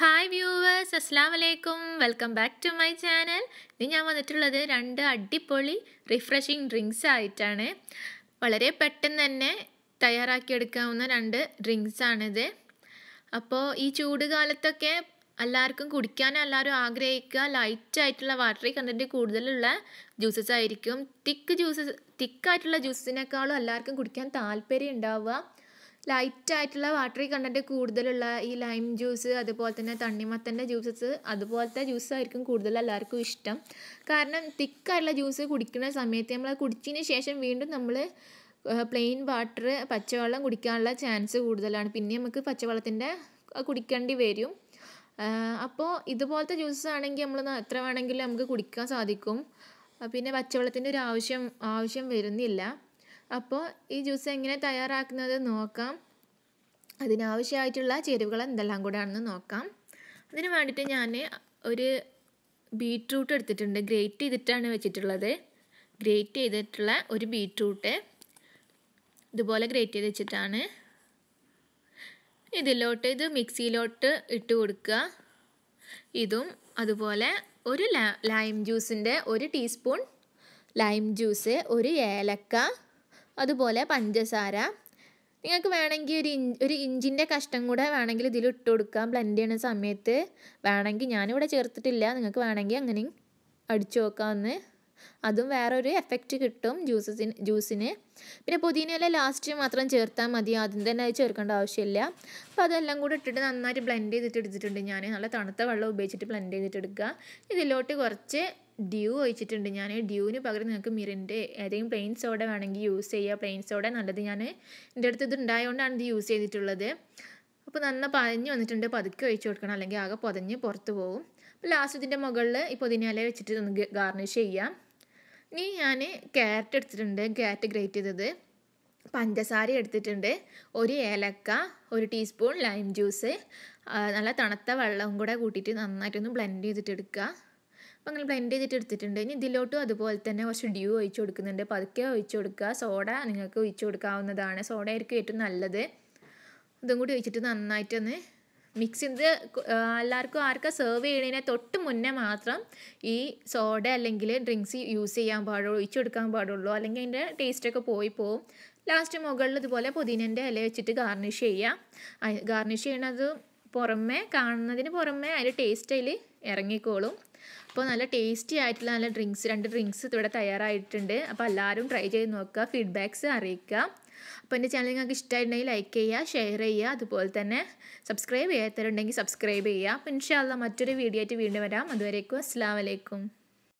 hi viewers അസ്സാം വലൈക്കും welcome back to my channel ഇനി ഞാൻ വന്നിട്ടുള്ളത് രണ്ട് അടിപൊളി റിഫ്രഷിങ് ഡ്രിങ്ക്സ് ആയിട്ടാണ് വളരെ പെട്ടെന്ന് തന്നെ തയ്യാറാക്കിയെടുക്കാവുന്ന രണ്ട് ഡ്രിങ്ക്സ് ആണിത് അപ്പോൾ ഈ ചൂട് കാലത്തൊക്കെ എല്ലാവർക്കും കുടിക്കാൻ എല്ലാവരും ആഗ്രഹിക്കുക ലൈറ്റ് ആയിട്ടുള്ള വാട്ടറി കണ്ടൻറ്റ് കൂടുതലുള്ള ജ്യൂസസ് ആയിരിക്കും തിക്ക് ജ്യൂസസ് തിക്കായിട്ടുള്ള ജ്യൂസസിനേക്കാളും എല്ലാവർക്കും കുടിക്കാൻ താല്പര്യം ഉണ്ടാവുക ലൈറ്റായിട്ടുള്ള വാട്ടറി കണ്ടൻറ്റ് കൂടുതലുള്ള ഈ ലൈം ജ്യൂസ് അതുപോലെ തന്നെ തണ്ണിമത്തൻ്റെ ജ്യൂസസ് അതുപോലത്തെ ജ്യൂസ് കൂടുതൽ എല്ലാവർക്കും ഇഷ്ടം കാരണം തിക്കായിട്ടുള്ള ജ്യൂസ് കുടിക്കുന്ന സമയത്ത് നമ്മൾ കുടിച്ചതിന് ശേഷം വീണ്ടും നമ്മൾ പ്ലെയിൻ വാട്ടർ പച്ചവെള്ളം കുടിക്കാനുള്ള ചാൻസ് കൂടുതലാണ് പിന്നെ നമുക്ക് പച്ചവെള്ളത്തിൻ്റെ കുടിക്കേണ്ടി വരും അപ്പോൾ ഇതുപോലത്തെ ജ്യൂസസ് ആണെങ്കിൽ നമ്മൾ എത്ര വേണമെങ്കിലും നമുക്ക് കുടിക്കാൻ സാധിക്കും പിന്നെ പച്ചവെള്ളത്തിൻ്റെ ഒരു ആവശ്യം ആവശ്യം വരുന്നില്ല അപ്പോൾ ഈ ജ്യൂസ് എങ്ങനെ തയ്യാറാക്കുന്നത് നോക്കാം അതിനാവശ്യമായിട്ടുള്ള ചേരുവകൾ എന്തെല്ലാം കൂടെയാണെന്ന് നോക്കാം അതിന് വേണ്ടിയിട്ട് ഞാൻ ഒരു ബീറ്റ്റൂട്ട് എടുത്തിട്ടുണ്ട് ഗ്രേറ്റ് ചെയ്തിട്ടാണ് വെച്ചിട്ടുള്ളത് ഗ്രേറ്റ് ചെയ്തിട്ടുള്ള ഒരു ബീറ്റ്റൂട്ട് ഇതുപോലെ ഗ്രേറ്റ് ചെയ്ത് വെച്ചിട്ടാണ് ഇതിലോട്ട് ഇത് മിക്സിയിലോട്ട് ഇട്ട് കൊടുക്കുക ഇതും അതുപോലെ ഒരു ലൈം ജ്യൂസിൻ്റെ ഒരു ടീസ്പൂൺ ലൈം ജ്യൂസ് ഒരു ഏലക്ക അതുപോലെ പഞ്ചസാര നിങ്ങൾക്ക് വേണമെങ്കിൽ ഒരു ഇഞ്ച് ഒരു ഇഞ്ചിൻ്റെ കഷ്ടം കൂടെ വേണമെങ്കിൽ ഇതിൽ ഇട്ട് കൊടുക്കാം ബ്ലെൻഡ് ചെയ്യുന്ന സമയത്ത് വേണമെങ്കിൽ ഞാനിവിടെ ചേർത്തിട്ടില്ല നിങ്ങൾക്ക് വേണമെങ്കിൽ അങ്ങനെയും അടിച്ച് നോക്കാമെന്ന് അതും വേറൊരു എഫക്റ്റ് കിട്ടും ജ്യൂസസിന് ജ്യൂസിന് പിന്നെ പുതിനയില ലാസ്റ്റ് മാത്രം ചേർത്താൽ മതി ആദ്യം തന്നെ അത് ചേർക്കേണ്ട ആവശ്യമില്ല അപ്പോൾ അതെല്ലാം കൂടി ഇട്ടിട്ട് നന്നായിട്ട് ബ്ലെൻഡ് ചെയ്തിട്ട് എടുത്തിട്ടുണ്ട് ഞാൻ നല്ല തണുത്ത വെള്ളം ഉപയോഗിച്ചിട്ട് ബ്ലെൻഡ് ചെയ്തിട്ട് എടുക്കുക ഇതിലോട്ട് കുറച്ച് ഡ്യൂ ഒഴിച്ചിട്ടുണ്ട് ഞാൻ ഡ്യൂവിന് പകരം നിങ്ങൾക്ക് മിറിൻ്റെ ഏതെങ്കിലും പ്ലെയിൻ സോഡ വേണമെങ്കിൽ യൂസ് ചെയ്യുക പ്ലെയിൻ സോഡ നല്ലത് ഞാൻ എൻ്റെ അടുത്ത് ഇത് ഉണ്ടായതുകൊണ്ടാണ് ഇത് യൂസ് ചെയ്തിട്ടുള്ളത് അപ്പോൾ നന്ന പതിഞ്ഞ് വന്നിട്ടുണ്ട് പതുക്കെ ഒഴിച്ചു കൊടുക്കണം അല്ലെങ്കിൽ ആകെ പൊതഞ്ഞ് പുറത്ത് പോകും അപ്പോൾ ലാസ്റ്റ് ഇതിൻ്റെ മുകളിൽ ഇപ്പോൾ പൊതിനാല വെച്ചിട്ട് ഒന്ന് ഗാർണിഷ് ചെയ്യാം ഇനി ഞാൻ ക്യാരറ്റ് എടുത്തിട്ടുണ്ട് ക്യാരറ്റ് ഗ്രേറ്റ് ചെയ്തത് പഞ്ചസാര എടുത്തിട്ടുണ്ട് ഒരു ഏലക്ക ഒരു ടീസ്പൂൺ ലൈം ജ്യൂസ് നല്ല തണുത്ത വെള്ളവും കൂടെ കൂട്ടിയിട്ട് നന്നായിട്ടൊന്ന് ബ്ലെൻഡ് ചെയ്തിട്ട് എടുക്കുക അപ്പോൾ നിങ്ങൾ ബ്ലെൻഡ് ചെയ്തിട്ട് എടുത്തിട്ടുണ്ട് ഇനി ഇതിലോട്ടും അതുപോലെ തന്നെ കുറച്ച് ഡ്യൂ ഒഴിച്ച് കൊടുക്കുന്നുണ്ട് പതുക്കെ ഒഴിച്ച് കൊടുക്കുക സോഡ നിങ്ങൾക്ക് ഒഴിച്ച് കൊടുക്കാവുന്നതാണ് സോഡ ആയിരിക്കും ഏറ്റവും നല്ലത് ഇതും കൂടി ഒഴിച്ചിട്ട് നന്നായിട്ടൊന്ന് മിക്സ് ചെയ്ത് എല്ലാവർക്കും ആർക്കാ സെർവ് ചെയ്യണതിനെ തൊട്ട് മുന്നേ മാത്രം ഈ സോഡ അല്ലെങ്കിൽ ഡ്രിങ്ക്സ് യൂസ് ചെയ്യാൻ പാടുള്ളൂ ഒഴിച്ചു കൊടുക്കാൻ പാടുള്ളൂ അല്ലെങ്കിൽ അതിൻ്റെ ടേസ്റ്റൊക്കെ പോയി പോവും ലാസ്റ്റ് മുകളിൽ ഇതുപോലെ പുതിനൻ്റെ ഇല വെച്ചിട്ട് ഗാർണിഷ് ചെയ്യുക ഗാർണിഷ് ചെയ്യണത് പുറമെ കാണുന്നതിന് പുറമെ അതിൽ ടേസ്റ്റ് അതിൽ ഇറങ്ങിക്കോളും അപ്പോൾ നല്ല ടേസ്റ്റി ആയിട്ടുള്ള നല്ല ഡ്രിങ്ക്സ് രണ്ട് ഡ്രിങ്ക്സ് ഇവിടെ തയ്യാറായിട്ടുണ്ട് അപ്പോൾ എല്ലാവരും ട്രൈ ചെയ്ത് നോക്കുക ഫീഡ്ബാക്ക്സ് അറിയിക്കുക അപ്പോൾ എൻ്റെ ചാനൽ നിങ്ങൾക്ക് ഇഷ്ടമായിട്ടുണ്ടെങ്കിൽ ലൈക്ക് ചെയ്യുക ഷെയർ ചെയ്യുക അതുപോലെ തന്നെ സബ്സ്ക്രൈബ് ചെയ്യാത്തവരുണ്ടെങ്കിൽ സബ്സ്ക്രൈബ് ചെയ്യുക അപ്പോൾ ഇൻഷാല്ല മറ്റൊരു വീഡിയോ ആയിട്ട് വീണ്ടും വരാം അതുവരേക്കും അസ്സാം വലൈക്കും